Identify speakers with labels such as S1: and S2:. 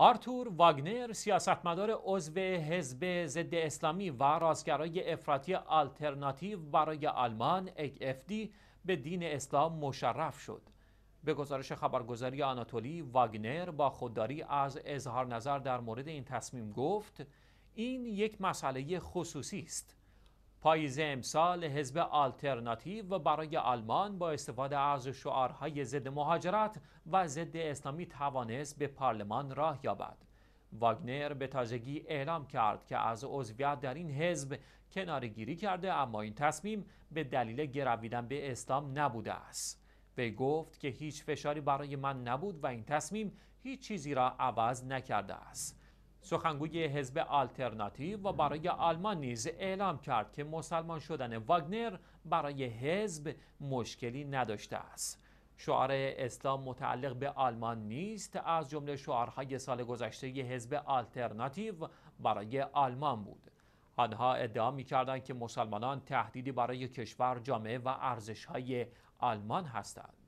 S1: آرتور واگنر سیاستمدار عضو حزب ضد اسلامی و رازگرای افراطی آلترناتیو برای آلمان افدی به دین اسلام مشرف شد. به گزارش خبرگزاری آناتولی واگنر با خودداری از اظهار نظر در مورد این تصمیم گفت این یک مسئله خصوصی است. پاییز امسال حزب آلترناتیو برای آلمان با استفاده از شعارهای ضد مهاجرت و ضد اسلامی توانست به پارلمان راه یابد واگنر به تازگی اعلام کرد که از عضویت در این حزب گیری کرده اما این تصمیم به دلیل گرویدن به اسلام نبوده است به گفت که هیچ فشاری برای من نبود و این تصمیم هیچ چیزی را عوض نکرده است سخنگوی حزب آلترناتیو و برای آلمان نیز اعلام کرد که مسلمان شدن واگنر برای حزب مشکلی نداشته است شعار اسلام متعلق به آلمان نیست از جمله شعارهای سال گذشته حزب آلترناتیو برای آلمان بود آنها ادعا می که مسلمانان تهدیدی برای کشور جامعه و ارزشهای آلمان هستند